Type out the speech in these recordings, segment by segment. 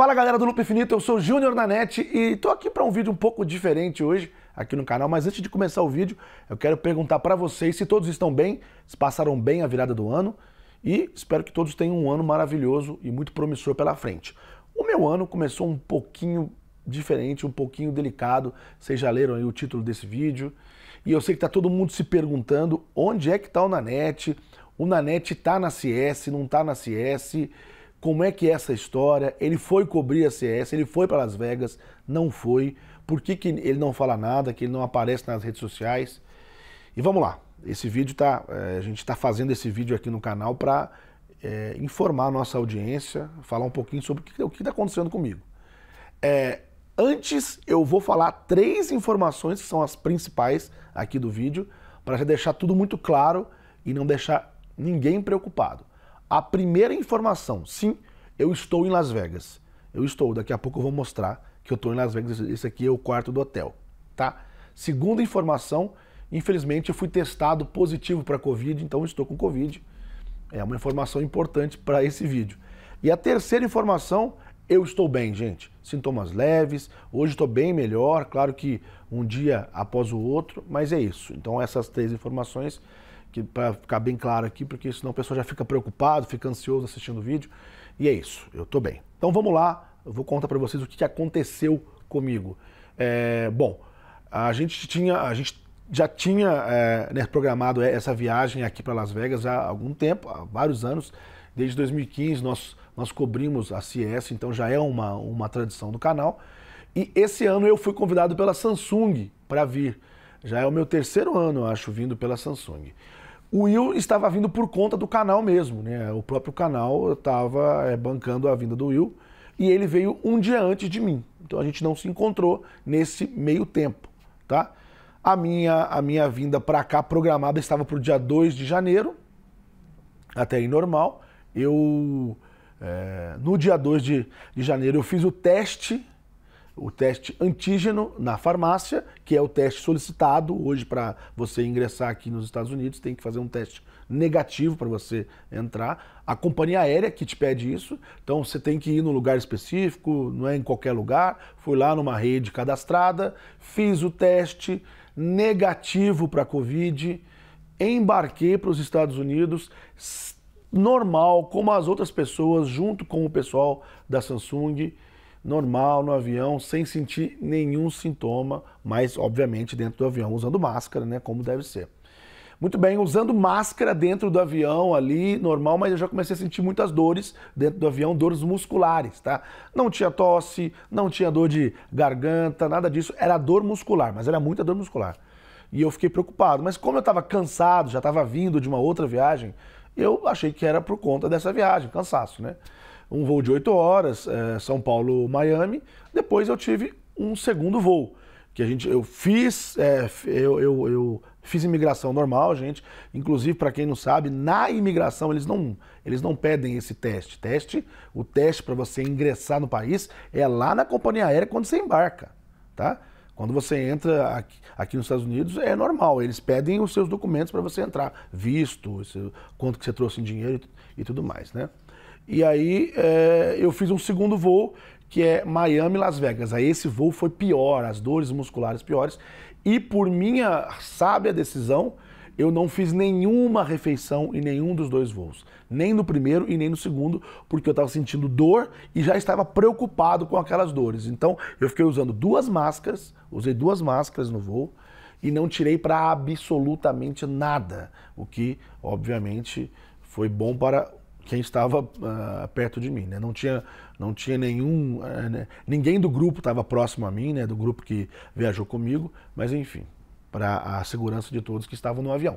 Fala galera do Loop Infinito, eu sou Júnior Nanete e tô aqui para um vídeo um pouco diferente hoje aqui no canal, mas antes de começar o vídeo, eu quero perguntar para vocês se todos estão bem, se passaram bem a virada do ano e espero que todos tenham um ano maravilhoso e muito promissor pela frente. O meu ano começou um pouquinho diferente, um pouquinho delicado. Vocês já leram aí o título desse vídeo. E eu sei que está todo mundo se perguntando onde é que está o Nanete. O Nanete está na CS, não está na CS como é que é essa história? Ele foi cobrir a CS, ele foi para Las Vegas, não foi. Por que, que ele não fala nada, que ele não aparece nas redes sociais? E vamos lá. Esse vídeo tá. Eh, a gente está fazendo esse vídeo aqui no canal para é, eh, informar a nossa audiência, falar um pouquinho sobre o que está acontecendo comigo. É, antes eu vou falar três informações que são as principais aqui do vídeo, para já deixar tudo muito claro e não deixar ninguém preocupado a primeira informação. Sim, eu estou em Las Vegas. Eu estou, daqui a pouco eu vou mostrar que eu estou em Las Vegas. Esse aqui é o quarto do hotel, tá? Segunda informação, infelizmente eu fui testado positivo para Covid, então estou com Covid. É uma informação importante para esse vídeo. E a terceira informação, eu estou bem, gente. Sintomas leves, hoje estou bem melhor, claro que um dia após o outro, mas é isso. Então essas três informações que para ficar bem claro aqui, porque senão a pessoa já fica preocupado, fica ansioso assistindo o vídeo. E é isso, eu estou bem. Então vamos lá, eu vou contar para vocês o que, aconteceu comigo. É, bom, a gente tinha, a gente já tinha é, né, programado essa viagem aqui para Las Vegas há algum tempo, há vários anos. Desde 2015 nós, nós cobrimos a CES, então já é uma, uma tradição do canal. E esse ano eu fui convidado pela Samsung para vir. Já é o meu terceiro ano, acho, vindo pela Samsung. O Will estava vindo por conta do canal mesmo, né? O próprio canal estava é, eh, bancando a vinda do Will e ele veio um dia antes de mim. Então a gente não se encontrou nesse meio tempo, tá? A minha, a minha vinda para cá programada estava para o dia 2 de janeiro, até aí normal. Eu, é, no dia 2 de, de janeiro, eu fiz o teste o teste antígeno na farmácia, que é o teste solicitado hoje para você ingressar aqui nos Estados Unidos, tem que fazer um teste negativo para você entrar. A companhia aérea que te pede isso, então você tem que ir num lugar específico, não é em qualquer lugar. Fui lá numa rede cadastrada, fiz o teste negativo para COVID, embarquei para os Estados Unidos normal, como as outras pessoas, junto com o pessoal da Samsung normal no avião, sem sentir nenhum sintoma, mas obviamente dentro do avião usando máscara, né, como deve ser. Muito bem, usando máscara dentro do avião ali, normal, mas eu já comecei a sentir muitas dores dentro do avião, dores musculares, tá? Não tinha tosse, não tinha dor de garganta, nada disso, era dor muscular, mas era muita dor muscular. E eu fiquei preocupado, mas como eu estava cansado, já estava vindo de uma outra viagem, eu achei que era por conta dessa viagem, cansaço, né? um voo de 8 horas, é, São Paulo, Miami. Depois eu tive um segundo voo, que a gente, eu fiz, é, eu, eu, eu, fiz imigração normal, gente. Inclusive, para quem não sabe, na imigração eles não, eles não pedem esse teste. Teste, o teste para você ingressar no país é lá na companhia aérea quando você embarca, tá? Quando você entra aqui, aqui, nos Estados Unidos, é normal, eles pedem os seus documentos para você entrar, visto, quanto que você trouxe em dinheiro e, e tudo mais, né? E aí é, eu fiz um segundo voo, que é Miami-Las Vegas. Aí esse voo foi pior, as dores musculares piores. E por minha sábia decisão, eu não fiz nenhuma refeição em nenhum dos dois voos. Nem no primeiro e nem no segundo, porque eu estava sentindo dor e já estava preocupado com aquelas dores. Então eu fiquei usando duas máscaras, usei duas máscaras no voo e não tirei para absolutamente nada. O que, obviamente, foi bom para quem estava uh, perto de mim, né? Não tinha, não tinha nenhum, uh, né? ninguém do grupo estava próximo a mim, né? Do grupo que viajou comigo, mas enfim, para a segurança de todos que estavam no avião.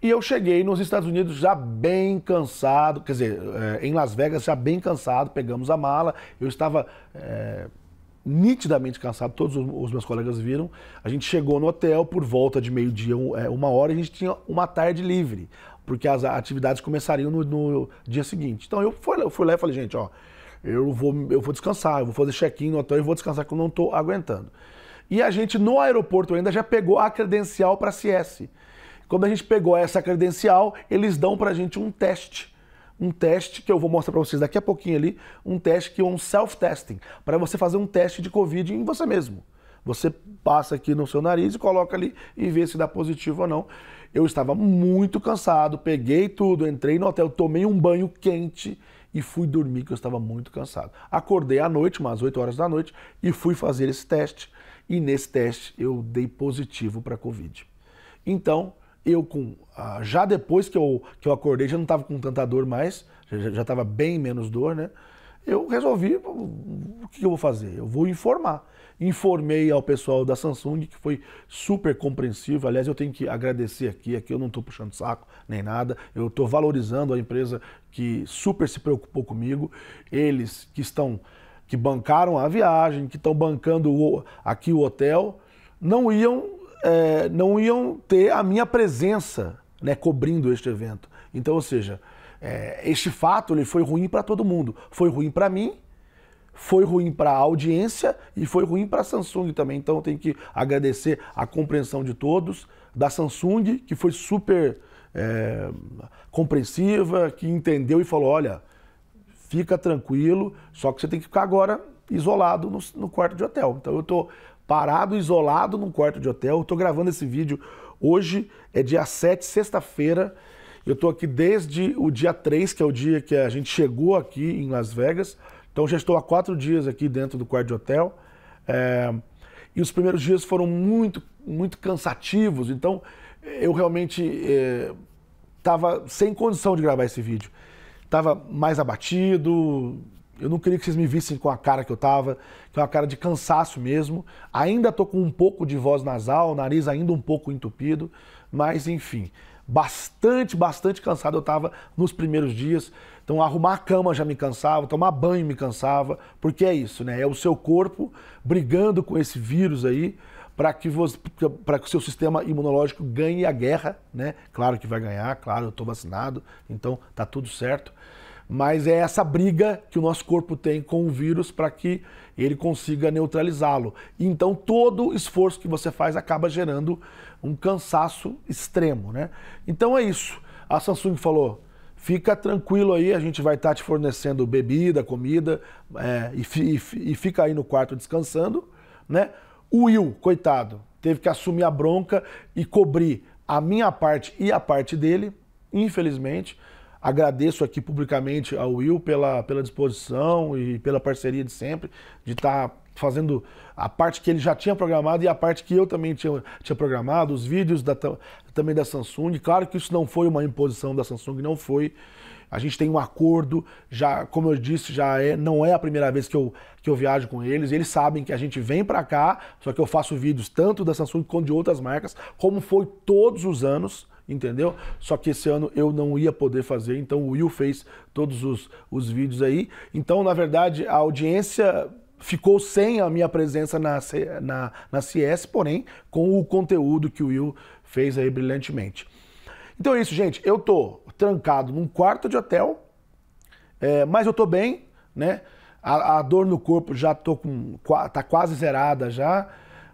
E eu cheguei nos Estados Unidos já bem cansado, quer dizer, eh, em Las Vegas já bem cansado, pegamos a mala, eu estava é, nitidamente cansado, todos os, meus colegas viram. A gente chegou no hotel por volta de meio-dia, uma hora, e a gente tinha uma tarde livre porque as atividades começariam no, no dia seguinte. Então eu fui, eu fui lá e falei, gente, ó, eu vou, eu vou descansar, eu vou fazer check-in no hotel e vou descansar que eu não estou aguentando. E a gente no aeroporto ainda já pegou a credencial para CS. Quando a gente pegou essa credencial, eles dão para a gente um teste. Um teste que eu vou mostrar para vocês daqui a pouquinho ali, um teste que é um self-testing, para você fazer um teste de Covid em você mesmo. Você passa aqui no seu nariz e coloca ali e vê se dá positivo ou não. Eu estava muito cansado, peguei tudo, entrei no hotel, tomei um banho quente e fui dormir, que eu estava muito cansado. Acordei à noite, umas 8 horas da noite, e fui fazer esse teste. E nesse teste eu dei positivo para a Covid. Então, eu com. Ah, já depois que eu, que eu acordei, já não estava com tanta dor mais, já estava bem menos dor, né? Eu resolvi, o que eu vou fazer? Eu vou informar informei ao pessoal da Samsung, que foi super compreensivo. Aliás, eu tenho que agradecer aqui, aqui eu não estou puxando saco nem nada, eu estou valorizando a empresa que super se preocupou comigo. Eles que estão, que bancaram a viagem, que estão bancando o, aqui o hotel, não iam, é, não iam ter a minha presença né, cobrindo este evento. Então, ou seja, é, este fato ele foi ruim para todo mundo. Foi ruim para mim, foi ruim para a audiência e foi ruim para a Samsung também. Então tem que agradecer a compreensão de todos, da Samsung, que foi super é, compreensiva, que entendeu e falou: olha, fica tranquilo, só que você tem que ficar agora isolado no, no quarto de hotel. Então eu estou parado, isolado num quarto de hotel. Estou gravando esse vídeo hoje, é dia 7, sexta-feira. Eu estou aqui desde o dia 3, que é o dia que a gente chegou aqui em Las Vegas. Então já estou há quatro dias aqui dentro do quarto de hotel. É, e os primeiros dias foram muito, muito cansativos. Então eu realmente estava eh, é, sem condição de gravar esse vídeo. Estava mais abatido. Eu não queria que vocês me vissem com a cara que eu estava, que é uma cara de cansaço mesmo. Ainda estou com um pouco de voz nasal, nariz ainda um pouco entupido, mas enfim bastante, bastante cansado eu estava nos primeiros dias. Então, arrumar a cama já me cansava, tomar banho me cansava, porque é isso, né? É o seu corpo brigando com esse vírus aí para que, você, para que o seu sistema imunológico ganhe a guerra, né? Claro que vai ganhar, claro, eu estou vacinado, então tá tudo certo. Mas é essa briga que o nosso corpo tem com o vírus para que ele consiga neutralizá-lo. Então todo esforço que você faz acaba gerando um cansaço extremo, né? Então é isso. A Samsung falou: fica tranquilo aí, a gente vai estar tá te fornecendo bebida, comida, é, e, e, e, fica aí no quarto descansando, né? O Will, coitado, teve que assumir a bronca e cobrir a minha parte e a parte dele, infelizmente. Agradeço aqui publicamente ao Will pela, pela disposição e pela parceria de sempre, de estar tá fazendo a parte que ele já tinha programado e a parte que eu também tinha, tinha programado, os vídeos da, também da Samsung. Claro que isso não foi uma imposição da Samsung, não foi. A gente tem um acordo, já, como eu disse, já é, não é a primeira vez que eu, que eu viajo com eles. Eles sabem que a gente vem para cá, só que eu faço vídeos tanto da Samsung quanto de outras marcas, como foi todos os anos entendeu? Só que esse ano eu não ia poder fazer, então o Will fez todos os, os vídeos aí. Então, na verdade, a audiência ficou sem a minha presença na, na, na CS, porém com o conteúdo que o Will fez aí brilhantemente. Então é isso, gente. Eu tô trancado num quarto de hotel, é, mas eu tô bem, né? A, a, dor no corpo já tô com. tá quase zerada já.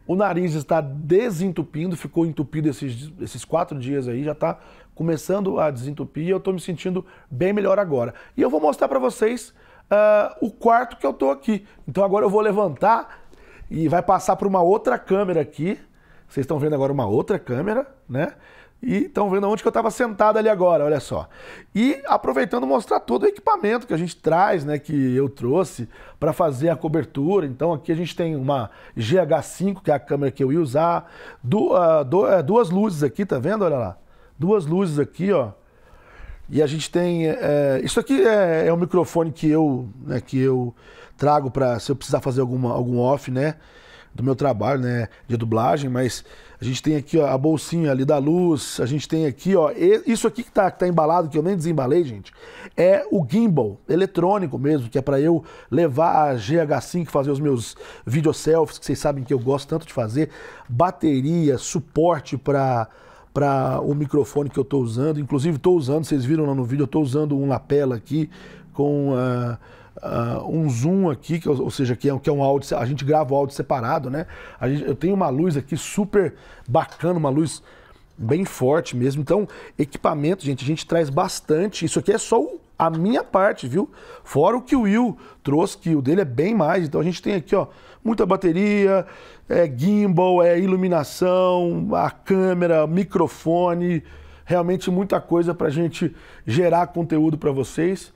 O nariz está desentupindo, ficou entupido esses, esses quatro dias aí, já tá começando a desentupir e eu tô me sentindo bem melhor agora. E eu vou mostrar para vocês uh, o quarto que eu estou aqui. Então agora eu vou levantar e vai passar para uma outra câmera aqui. Vocês estão vendo agora uma outra câmera, né? E estão vendo onde que eu estava sentado ali agora, olha só. E aproveitando mostrar todo o equipamento que a gente traz, né, que eu trouxe para fazer a cobertura. Então aqui a gente tem uma GH5, que é a câmera que eu ia usar, du uh, du uh, duas luzes aqui, tá vendo? Olha lá. Duas luzes aqui, ó. E a gente tem. É, é, isso aqui é, é, um microfone que eu, né, que eu trago para se eu precisar fazer alguma, algum off, né? Do meu trabalho, né? De dublagem, mas a gente tem aqui ó, a bolsinha ali da luz, a gente tem aqui, ó. E, isso aqui que tá, que tá embalado, que eu nem desembalei, gente, é o gimbal eletrônico mesmo, que é para eu levar a GH5, fazer os meus video selfies, que vocês sabem que eu gosto tanto de fazer, bateria, suporte para para o microfone que eu estou usando. Inclusive estou usando, vocês viram lá no vídeo, eu estou usando um lapela aqui com uh, uh, um zoom aqui, que, é ou seja, que é, que é um áudio, a gente grava o áudio separado, né? Gente, eu tenho uma luz aqui super bacana, uma luz bem forte mesmo. Então, equipamento, gente, a gente traz bastante. Isso aqui é só a minha parte, viu? Fora o que o Will trouxe, que o dele é bem mais. Então a gente tem aqui, ó, muita bateria, é gimbal, é iluminação, a câmera, microfone, realmente muita coisa para a gente gerar conteúdo para vocês.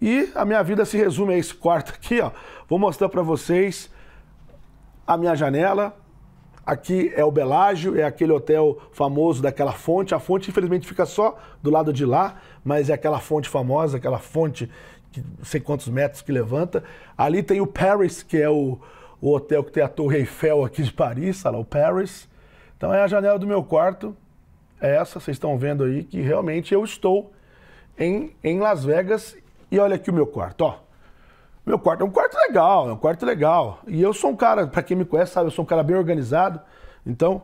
E a minha vida se resume a esse quarto aqui, ó. Vou mostrar para vocês a minha janela, Aqui é o Belágio, é aquele hotel famoso daquela fonte. A fonte, infelizmente, fica só do lado de lá, mas é aquela fonte famosa, aquela fonte que não sei quantos metros que levanta. Ali tem o Paris, que é o, o hotel que tem a Torre Eiffel aqui de Paris, olha lá, o Paris. Então é a janela do meu quarto, é essa, vocês estão vendo aí, que realmente eu estou em, em Las Vegas. E olha aqui o meu quarto, ó. Meu quarto é um quarto legal, é um quarto legal. E eu sou um cara, para quem me conhece, sabe, eu sou um cara bem organizado. Então,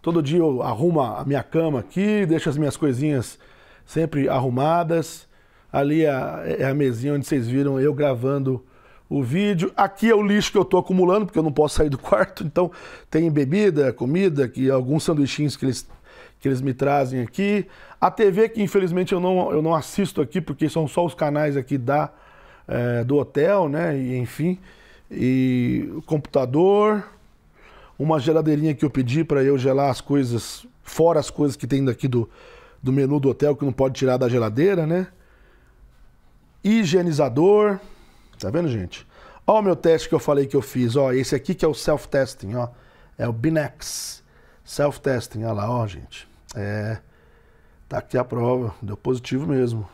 todo dia eu arrumo a minha cama aqui, deixo as minhas coisinhas sempre arrumadas. Ali é, é a, mesinha onde vocês viram eu gravando o vídeo. Aqui é o lixo que eu tô acumulando, porque eu não posso sair do quarto. Então, tem bebida, comida, que alguns sanduichinhos que eles que eles me trazem aqui. A TV que infelizmente eu não, eu não assisto aqui, porque são só os canais aqui da é, do hotel, né? E, enfim, e o computador, uma geladeirinha que eu pedi para eu gelar as coisas, fora as coisas que tem daqui do, do menu do hotel que não pode tirar da geladeira, né? Higienizador, tá vendo, gente? Ó o meu teste que eu falei que eu fiz, ó, esse aqui que é o self-testing, ó, é o Binex, self-testing, olha lá, ó, gente, é, tá aqui a prova, deu positivo mesmo.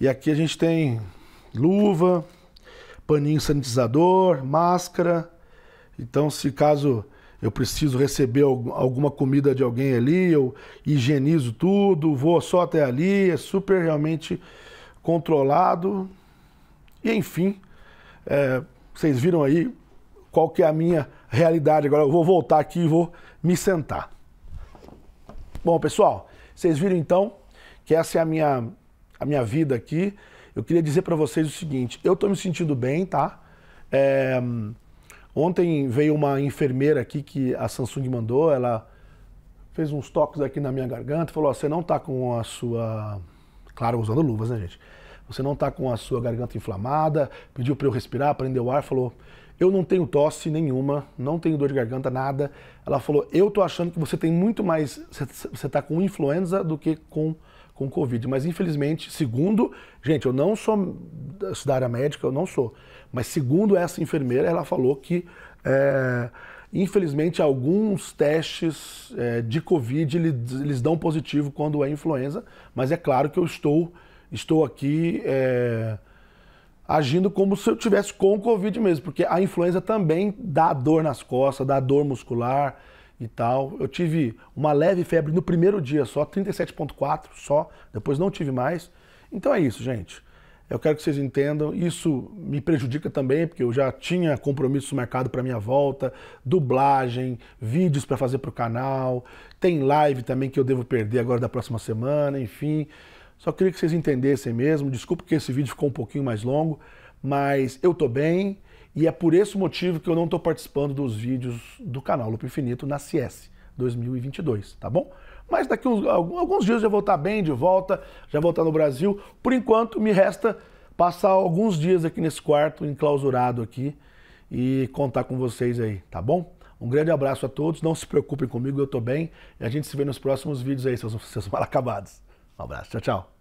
E aqui a gente tem luva, paninho sanitizador, máscara. Então, se caso eu preciso receber alguma comida de alguém ali, eu higienizo tudo, vou só até ali, é super realmente controlado. E enfim, é, vocês viram aí qual que é a minha realidade. Agora eu vou voltar aqui e vou me sentar. Bom, pessoal, vocês viram então que essa é a minha a minha vida aqui, eu queria dizer para vocês o seguinte: eu estou me sentindo bem, tá? É, ontem veio uma enfermeira aqui que a Samsung mandou, ela fez uns toques aqui na minha garganta, falou: você não está com a sua. Claro, usando luvas, né, gente? Você não está com a sua garganta inflamada, pediu para eu respirar, prender o ar, falou: eu não tenho tosse nenhuma, não tenho dor de garganta, nada. Ela falou, eu tô achando que você tem muito mais, você tá com influenza do que com, com Covid. Mas infelizmente, segundo, gente, eu não sou da área médica, eu não sou. Mas segundo essa enfermeira, ela falou que, é, infelizmente, alguns testes é, de Covid eles dão positivo quando é influenza. Mas é claro que eu estou, estou aqui... É, agindo como se eu tivesse com Covid mesmo, porque a influenza também dá dor nas costas, dá dor muscular e tal. Eu tive uma leve febre no primeiro dia só, 37,4 só, depois não tive mais. Então é isso, gente. Eu quero que vocês entendam, isso me prejudica também, porque eu já tinha compromissos marcados para minha volta, dublagem, vídeos para fazer para o canal, tem live também que eu devo perder agora da próxima semana, enfim. Só queria que vocês entendessem mesmo. Desculpa que esse vídeo ficou um pouquinho mais longo, mas eu tô bem e é por esse motivo que eu não estou participando dos vídeos do canal Loop Infinito na CS 2022, tá bom? Mas daqui a alguns dias eu já vou estar bem de volta, já vou estar no Brasil. Por enquanto, me resta passar alguns dias aqui nesse quarto, enclausurado aqui, e contar com vocês aí, tá bom? Um grande abraço a todos, não se preocupem comigo, eu tô bem. E a gente se vê nos próximos vídeos aí, seus, seus mal acabados. Um abraço. Tchau, tchau.